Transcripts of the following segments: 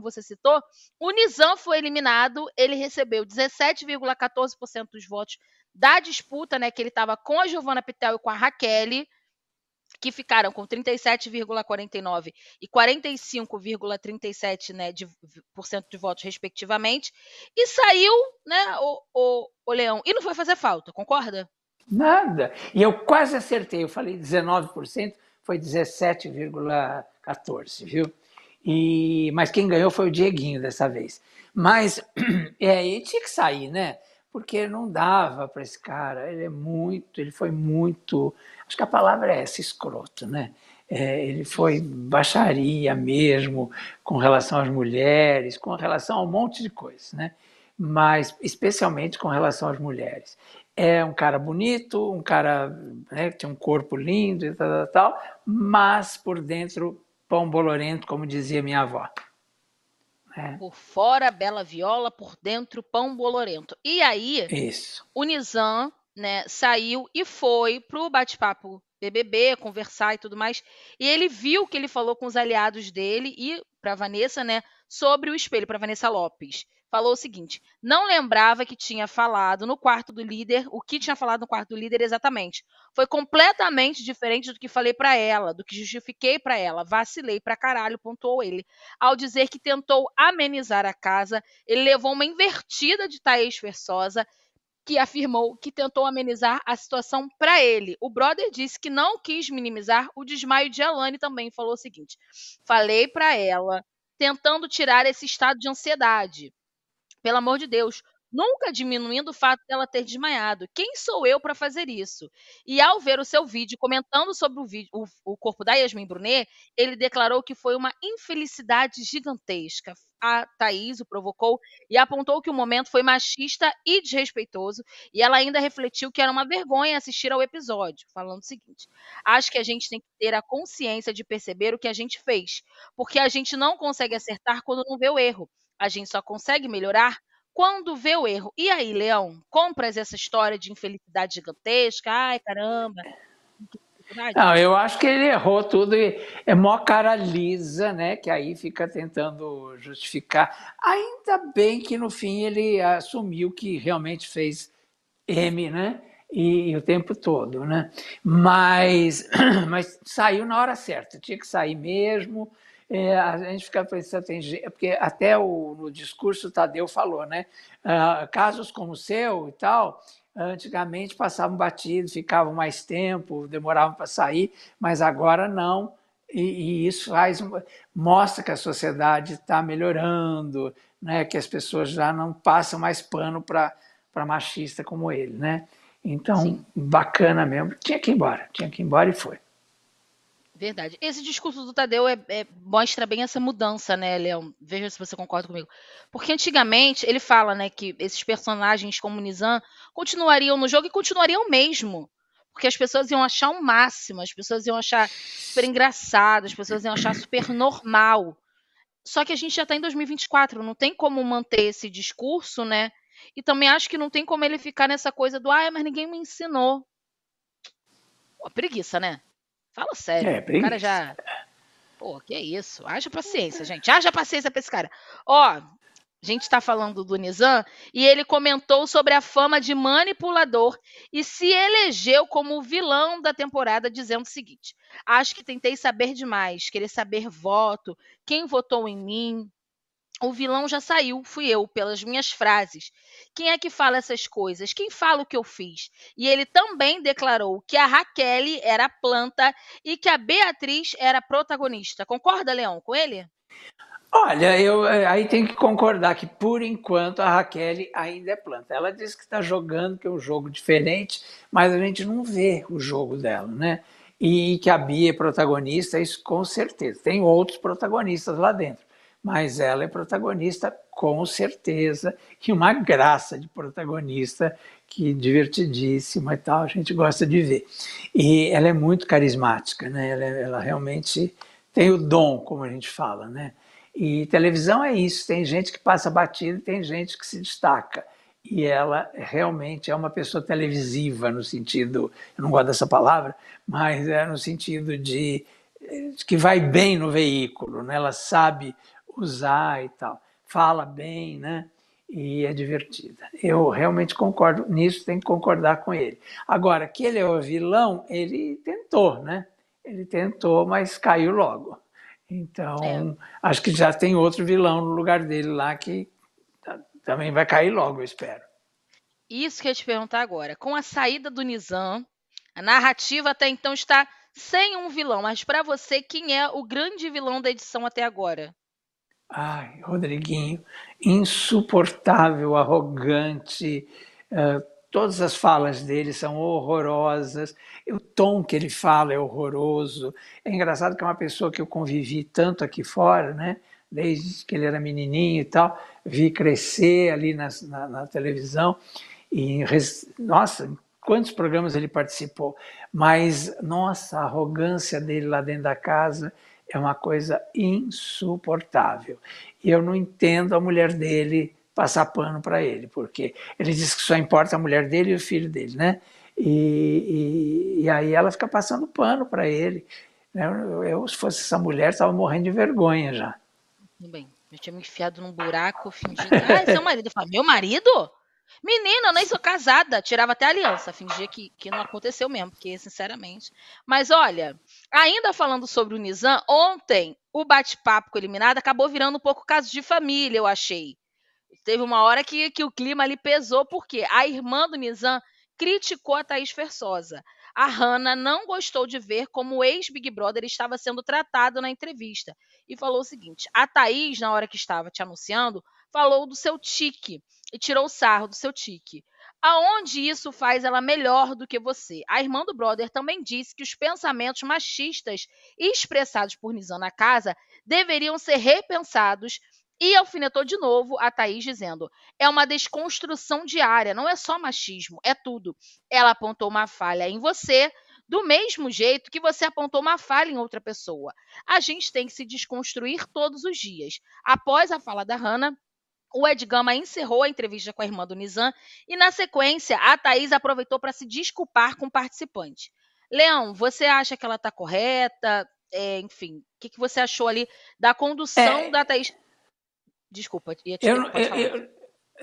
como você citou, o Nizam foi eliminado, ele recebeu 17,14% dos votos da disputa, né, que ele estava com a Giovana Pitel e com a Raquel, que ficaram com 37,49 e 45,37 né, de, por cento de votos, respectivamente, e saiu, né, o, o, o Leão, e não foi fazer falta, concorda? Nada. E eu quase acertei, eu falei 19%, foi 17,14, viu? E, mas quem ganhou foi o Dieguinho dessa vez. Mas é, ele tinha que sair, né? Porque não dava para esse cara. Ele é muito, ele foi muito. Acho que a palavra é essa, escroto, né? É, ele foi baixaria mesmo com relação às mulheres, com relação a um monte de coisas, né? Mas especialmente com relação às mulheres. É um cara bonito, um cara né, que um corpo lindo e tal, tal, tal mas por dentro pão bolorento, como dizia minha avó. É. Por fora, bela viola, por dentro, pão bolorento. E aí, Isso. o Nizam né, saiu e foi pro bate-papo BBB, conversar e tudo mais. E ele viu que ele falou com os aliados dele e para Vanessa, né, sobre o espelho, para Vanessa Lopes falou o seguinte: não lembrava que tinha falado no quarto do líder, o que tinha falado no quarto do líder exatamente. Foi completamente diferente do que falei para ela, do que justifiquei para ela. Vacilei para caralho, pontuou ele. Ao dizer que tentou amenizar a casa, ele levou uma invertida de Thaís Versosa que afirmou que tentou amenizar a situação para ele. O brother disse que não quis minimizar o desmaio de Alane também falou o seguinte: "Falei para ela tentando tirar esse estado de ansiedade. Pelo amor de Deus, nunca diminuindo o fato dela ter desmaiado. Quem sou eu para fazer isso? E ao ver o seu vídeo comentando sobre o, vídeo, o, o, corpo da Yasmin Brunet, ele declarou que foi uma infelicidade gigantesca. A Thaís o provocou e apontou que o momento foi machista e desrespeitoso, e ela ainda refletiu que era uma vergonha assistir ao episódio, falando o seguinte: acho que a gente tem que ter a consciência de perceber o que a gente fez, porque a gente não consegue acertar quando não vê o erro. A gente só consegue melhorar quando vê o erro. E aí, Leão, compras essa história de infelicidade gigantesca? Ai, caramba. Não, eu acho que ele errou tudo e é mó cara lisa, né? Que aí fica tentando justificar. Ainda bem que no fim ele assumiu que realmente fez M, né? E, e o tempo todo, né? Mas, mas saiu na hora certa, tinha que sair mesmo. É, a gente fica pensando, tem, porque até o, no discurso o Tadeu falou, né? Ah, casos como o seu e tal, antigamente passavam batido, ficavam mais tempo, demoravam para sair, mas agora não. E, e isso faz, mostra que a sociedade está melhorando, né? que as pessoas já não passam mais pano para machista como ele. Né? Então, Sim. bacana mesmo. Tinha que ir embora, tinha que ir embora e foi. Verdade. Esse discurso do Tadeu é, é, mostra bem essa mudança, né, Leão? Veja se você concorda comigo. Porque antigamente ele fala, né, que esses personagens como Nizam continuariam no jogo e continuariam mesmo. Porque as pessoas iam achar o máximo, as pessoas iam achar super engraçado, as pessoas iam achar super normal. Só que a gente já tá em 2024, não tem como manter esse discurso, né? E também acho que não tem como ele ficar nessa coisa do, ah, mas ninguém me ensinou. Pô, preguiça, né? Fala sério. É, bem... O cara já. Pô, que isso. Haja paciência, gente. Haja paciência pra esse cara. Ó, a gente está falando do Nizam e ele comentou sobre a fama de manipulador e se elegeu como o vilão da temporada, dizendo o seguinte: Acho que tentei saber demais, querer saber voto, quem votou em mim, o vilão já saiu, fui eu, pelas minhas frases. Quem é que fala essas coisas? Quem fala o que eu fiz? E ele também declarou que a Raquel era planta e que a Beatriz era protagonista. Concorda, Leão, com ele? Olha, eu é, aí tem que concordar que por enquanto a Raquel ainda é planta. Ela diz que está jogando, que é um jogo diferente, mas a gente não vê o jogo dela, né? E que a Bia é protagonista, isso com certeza. Tem outros protagonistas lá dentro mas ela é protagonista com certeza, e uma graça de protagonista que divertidíssima e tal, a gente gosta de ver. E ela é muito carismática, né? Ela, ela realmente tem o dom, como a gente fala, né? E televisão é isso, tem gente que passa batida e tem gente que se destaca. E ela realmente é uma pessoa televisiva no sentido, eu não gosto dessa palavra, mas é no sentido de eh, que vai bem no veículo, né? ela sabe usar e tal. Fala bem, né? E é divertida. Eu realmente concordo nisso, tem que concordar com ele. Agora, que ele é o vilão, ele tentou, né? Ele tentou, mas caiu logo. Então, é. acho que já tem outro vilão no lugar dele lá que também vai cair logo, eu espero. Isso que eu ia te perguntar agora. Com a saída do Nizam, a narrativa até então está sem um vilão, mas para você, quem é o grande vilão da edição até agora? Ai, Rodriguinho, insuportável, arrogante, uh, todas as falas dele são horrorosas, o tom que ele fala é horroroso. É engraçado que é uma pessoa que eu convivi tanto aqui fora, né? desde que ele era menininho e tal, vi crescer ali na, na, na televisão, e nossa, quantos programas ele participou, mas nossa, a arrogância dele lá dentro da casa é uma coisa insuportável. E eu não entendo a mulher dele passar pano para ele, porque ele diz que só importa a mulher dele e o filho dele, né? E, e, e aí ela fica passando pano para ele. Eu, né? eu, se fosse essa mulher, estava morrendo de vergonha já. Tudo bem. Eu tinha me enfiado num buraco, fingindo. Ah, seu é marido. Eu falo, meu marido? Menina, eu nem sou casada. Tirava até aliança. Fingia que, que não aconteceu mesmo, porque, sinceramente. Mas olha, ainda falando sobre o Nizam, ontem o bate-papo com o eliminado acabou virando um pouco caso de família, eu achei. Teve uma hora que, que o clima ali pesou, porque a irmã do Nizam criticou a Thaís Fersosa. A Hanna não gostou de ver como o ex-Big Brother estava sendo tratado na entrevista. E falou o seguinte: a Thaís, na hora que estava te anunciando, falou do seu tique e tirou o sarro do seu tique. Aonde isso faz ela melhor do que você? A irmã do brother também disse que os pensamentos machistas expressados por Nizam na casa deveriam ser repensados e alfinetou de novo a Thaís, dizendo: é uma desconstrução diária, não é só machismo, é tudo. Ela apontou uma falha em você, do mesmo jeito que você apontou uma falha em outra pessoa. A gente tem que se desconstruir todos os dias. Após a fala da Hannah. O Ed Gama encerrou a entrevista com a irmã do Nizam e, na sequência, a Thaís aproveitou para se desculpar com o participante. Leão, você acha que ela está correta? É, enfim, o que, que, você achou ali da condução é, da Thaís? Desculpa, ia te eu, eu, eu,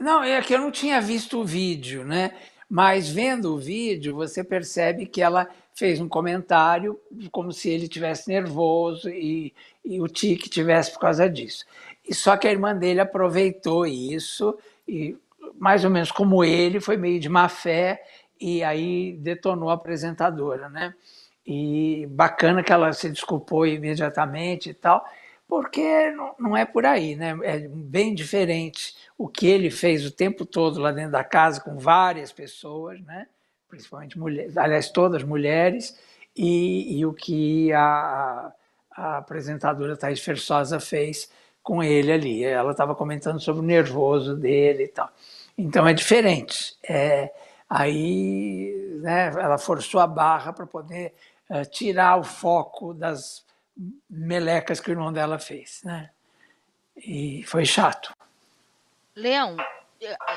Não, é que eu não tinha visto o vídeo, né? Mas vendo o vídeo, você percebe que ela fez um comentário como se ele tivesse nervoso e, e o tique tivesse por causa disso. E só que a irmã dele aproveitou isso e mais ou menos como ele foi meio de má fé e aí detonou a apresentadora, né? E bacana que ela se desculpou imediatamente e tal, porque não é por aí, né? É bem diferente o que ele fez o tempo todo lá dentro da casa com várias pessoas, né? principalmente mulheres, aliás, todas mulheres, e, e o que a, a apresentadora Thais Fersosa fez com ele ali. Ela estava comentando sobre o nervoso dele e tal. Então é diferente. É, aí né, ela forçou a barra para poder uh, tirar o foco das melecas que o irmão dela fez. Né? E foi chato. Leão,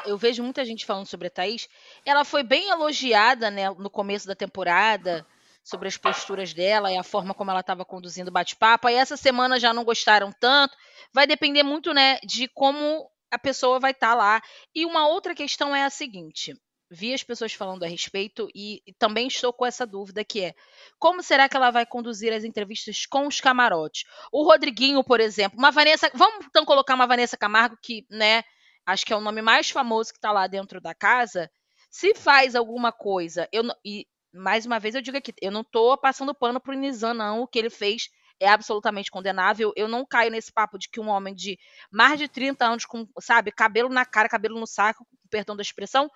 eu vejo muita gente falando sobre a Thaís. Ela foi bem elogiada né, no começo da temporada sobre as posturas dela e a forma como ela estava conduzindo o bate-papo. Aí essa semana já não gostaram tanto. Vai depender muito né, de como a pessoa vai estar tá lá. E uma outra questão é a seguinte. Vi as pessoas falando a respeito e, e também estou com essa dúvida que é como será que ela vai conduzir as entrevistas com os camarotes? O Rodriguinho, por exemplo, uma Vanessa, vamos então colocar uma Vanessa Camargo que, né, acho que é o nome mais famoso que está lá dentro da casa, se faz alguma coisa, eu e mais uma vez eu digo aqui, eu não estou passando pano pro Nizam, não, o que ele fez é absolutamente condenável. Eu não caio nesse papo de que um homem de mais de 30 anos com, sabe, cabelo na cara, cabelo no saco, perdão da expressão,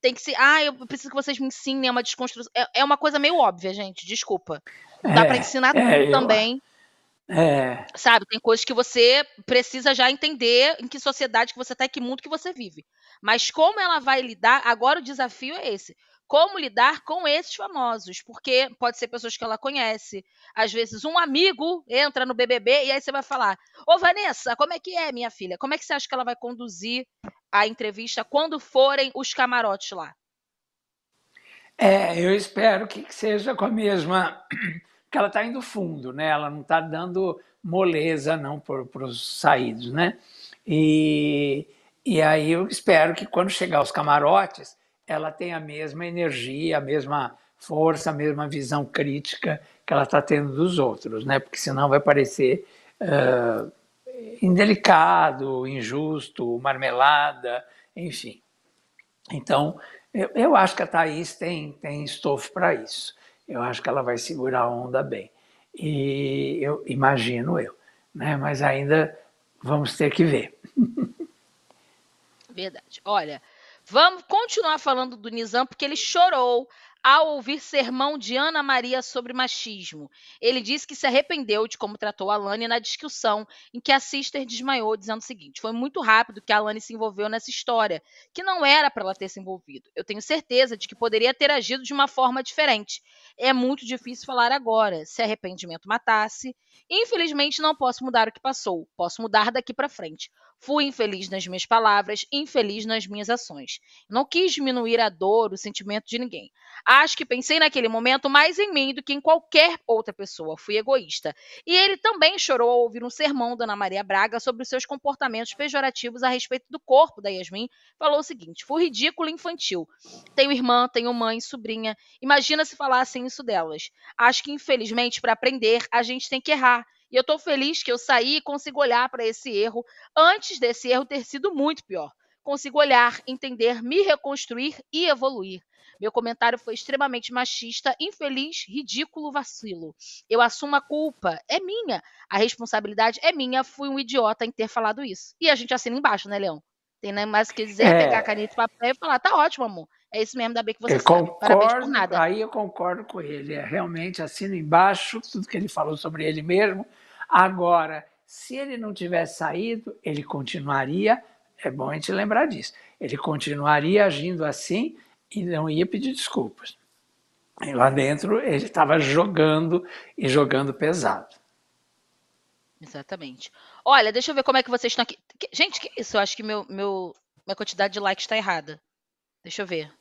tem que se, ah, eu preciso que vocês me ensinem é uma desconstrução. É, é uma coisa meio óbvia, gente, desculpa. dá é, para ensinar é, tudo eu, também. É. Sabe, tem coisas que você precisa já entender em que sociedade que você está, em que mundo que você vive. Mas como ela vai lidar, agora o desafio é esse. Como lidar com esses famosos? Porque pode ser pessoas que ela conhece. Às vezes um amigo entra no BBB e aí você vai falar: "Ô Vanessa, como é que é, minha filha? Como é que você acha que ela vai conduzir a entrevista quando forem os camarotes lá?" É, eu espero que seja com a mesma que ela está indo fundo, né? Ela não está dando moleza não para os saídos, né? E, e aí eu espero que quando chegar aos camarotes, ela tenha a mesma energia, a mesma força, a mesma visão crítica que ela está tendo dos outros, né? Porque senão vai parecer uh, indelicado, injusto, marmelada, enfim. Então, eu, eu acho que a Thaís tem, tem estofo para isso eu acho que ela vai segurar a onda bem. E eu imagino eu, né? Mas ainda vamos ter que ver. Verdade. Olha, vamos continuar falando do Nizam porque ele chorou ao ouvir sermão de Ana Maria sobre machismo. Ele disse que se arrependeu de como tratou a Alane na discussão em que a Sister desmaiou, dizendo o seguinte: Foi muito rápido que a Alane se envolveu nessa história, que não era para ela ter se envolvido. Eu tenho certeza de que poderia ter agido de uma forma diferente. É muito difícil falar agora, se arrependimento matasse. Infelizmente, não posso mudar o que passou, posso mudar daqui para frente. Fui infeliz nas minhas palavras, infeliz nas minhas ações. Não quis diminuir a dor, o sentimento de ninguém. Acho que pensei naquele momento mais em mim do que em qualquer outra pessoa. Fui egoísta. E ele também chorou ao ouvir um sermão da Ana Maria Braga sobre os seus comportamentos pejorativos a respeito do corpo da Yasmin. Falou o seguinte: fui ridículo e infantil. Tenho irmã, tenho mãe, sobrinha. Imagina se falassem isso delas. Acho que, infelizmente, para aprender, a gente tem que errar. E eu estou feliz que eu saí e consigo olhar para esse erro antes desse erro ter sido muito pior. Consigo olhar, entender, me reconstruir e evoluir. Meu comentário foi extremamente machista, infeliz, ridículo, vacilo. Eu assumo a culpa, é minha. A responsabilidade é minha. Fui um idiota em ter falado isso. E a gente assina embaixo, né, Leão? Tem né, mais o que dizer, é... pegar a caneta e papel e falar: tá ótimo, amor. É isso mesmo, da B que você eu sabe. Concordo, nada. Aí eu concordo com ele. É, realmente assino embaixo tudo que ele falou sobre ele mesmo. Agora, se ele não tivesse saído, ele continuaria. É bom a gente lembrar disso. Ele continuaria agindo assim e não ia pedir desculpas. E lá dentro ele estava jogando e jogando pesado. Exatamente. Olha, deixa eu ver como é que vocês estão aqui. Gente, que isso? Eu acho que meu, meu, minha quantidade de likes está errada. Deixa eu ver.